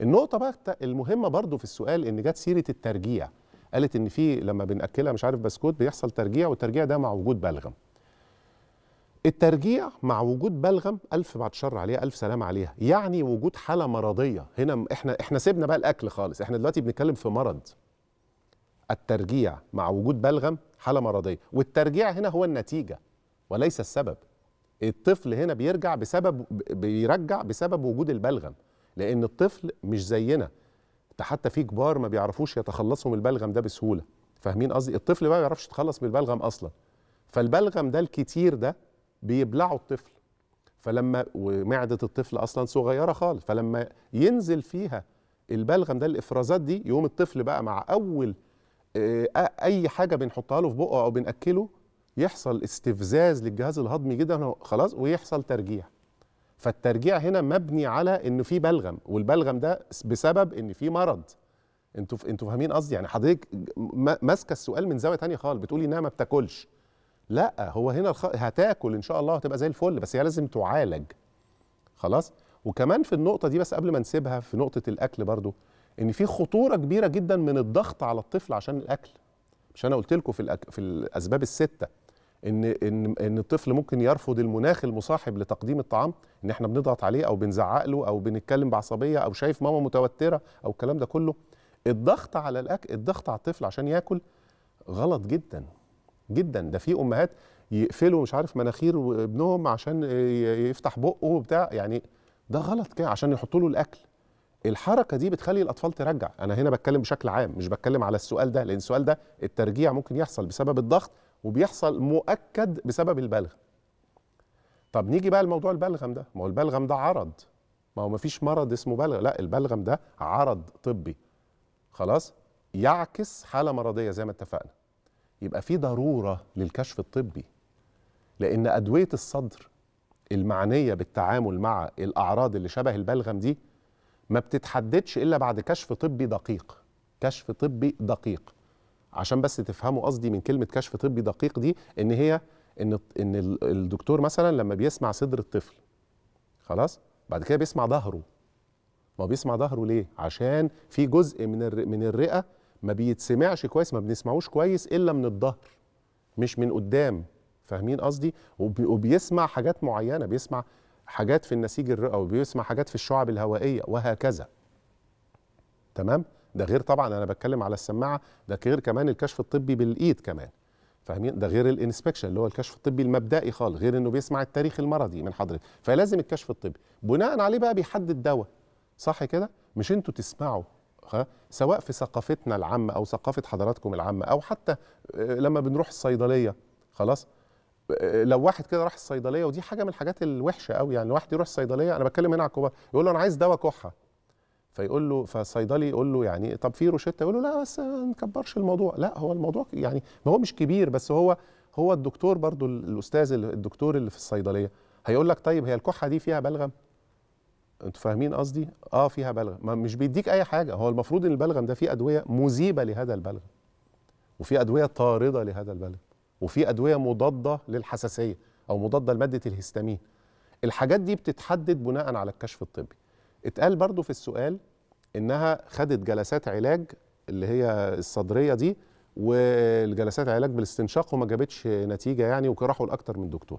النقطه بقى المهمه برضو في السؤال ان جت سيره الترجيع قالت ان في لما بناكلها مش عارف بسكوت بيحصل ترجيع والترجيع ده مع وجود بلغم الترجيع مع وجود بلغم الف بعد شر عليها الف سلام عليها يعني وجود حاله مرضيه هنا احنا احنا سيبنا بقى الاكل خالص احنا دلوقتي بنتكلم في مرض الترجيع مع وجود بلغم حاله مرضيه والترجيع هنا هو النتيجه وليس السبب الطفل هنا بيرجع بسبب بيرجع بسبب وجود البلغم لان الطفل مش زينا ده حتى في كبار ما بيعرفوش يتخلصوا من البلغم ده بسهوله فاهمين قصدي الطفل بقى ما بيعرفش يتخلص من البلغم اصلا فالبلغم ده الكتير ده بيبلعه الطفل فلما ومعده الطفل اصلا صغيره خالص فلما ينزل فيها البلغم ده الافرازات دي يقوم الطفل بقى مع اول آه، اي حاجه بنحطها له في بقه او بناكله يحصل استفزاز للجهاز الهضمي جدا خلاص ويحصل ترجيح فالترجيع هنا مبني على انه في بلغم والبلغم ده بسبب ان في مرض انتوا انتوا فاهمين قصدي يعني حضرتك ماسكه السؤال من زاويه ثانيه خالص بتقولي انها ما بتاكلش لا هو هنا هتاكل ان شاء الله هتبقى زي الفل بس هي لازم تعالج خلاص وكمان في النقطه دي بس قبل ما نسيبها في نقطه الاكل برضو ان في خطوره كبيره جدا من الضغط على الطفل عشان الاكل مش انا قلت لكم في الأك... في الاسباب السته ان ان ان الطفل ممكن يرفض المناخ المصاحب لتقديم الطعام ان احنا بنضغط عليه او بنزعق له او بنتكلم بعصبيه او شايف ماما متوتره او الكلام ده كله الضغط على الاكل الضغط على الطفل عشان ياكل غلط جدا جدا ده في امهات يقفلوا مش عارف مناخير ابنهم عشان يفتح بقه وبتاع يعني ده غلط كده عشان يحطوا له الاكل الحركه دي بتخلي الاطفال ترجع انا هنا بتكلم بشكل عام مش بتكلم على السؤال ده لان السؤال ده الترجيع ممكن يحصل بسبب الضغط وبيحصل مؤكد بسبب البلغم طب نيجي بقى لموضوع البلغم ده ما هو البلغم ده عرض ما هو مفيش مرض اسمه بلغم لا البلغم ده عرض طبي خلاص يعكس حاله مرضيه زي ما اتفقنا يبقى في ضروره للكشف الطبي لان ادويه الصدر المعنيه بالتعامل مع الاعراض اللي شبه البلغم دي ما بتتحددش الا بعد كشف طبي دقيق كشف طبي دقيق عشان بس تفهموا قصدي من كلمه كشف طبي دقيق دي ان هي ان ان الدكتور مثلا لما بيسمع صدر الطفل خلاص بعد كده بيسمع ظهره ما بيسمع ظهره ليه عشان في جزء من من الرئه ما بيتسمعش كويس ما بنسمعوش كويس الا من الظهر مش من قدام فاهمين قصدي وبيسمع حاجات معينه بيسمع حاجات في النسيج الرئوي وبيسمع حاجات في الشعب الهوائيه وهكذا تمام ده غير طبعا انا بتكلم على السماعه ده غير كمان الكشف الطبي بالايد كمان فاهمين ده غير الانسبكشن اللي هو الكشف الطبي المبدئي خالص غير انه بيسمع التاريخ المرضي من حضرتك فلازم الكشف الطبي بناء عليه بقى بيحدد دواء صح كده مش انتوا تسمعوا سواء في ثقافتنا العامه او ثقافه حضراتكم العامه او حتى آه، لما بنروح الصيدليه خلاص آه، لو واحد كده راح الصيدليه ودي حاجه من الحاجات الوحشه قوي يعني واحد يروح الصيدليه انا بتكلم هنا على الكبار يقول له انا عايز دواء كحه فيقول له فالصيدلي يقول له يعني طب في روشته يقول له لا بس ما نكبرش الموضوع لا هو الموضوع يعني ما هو مش كبير بس هو هو الدكتور برضو الاستاذ الدكتور اللي في الصيدليه هيقول لك طيب هي الكحه دي فيها بلغم انتوا فاهمين قصدي اه فيها بلغم ما مش بيديك اي حاجه هو المفروض ان البلغم ده فيه ادويه مذيبه لهذا البلغم وفي ادويه طارده لهذا البلغم وفي ادويه مضاده للحساسيه او مضاده لماده الهستامين الحاجات دي بتتحدد بناء على الكشف الطبي اتقال برضو في السؤال انها خدت جلسات علاج اللي هي الصدريه دي والجلسات علاج بالاستنشاق وما جابتش نتيجه يعني وراحوا لاكثر من دكتور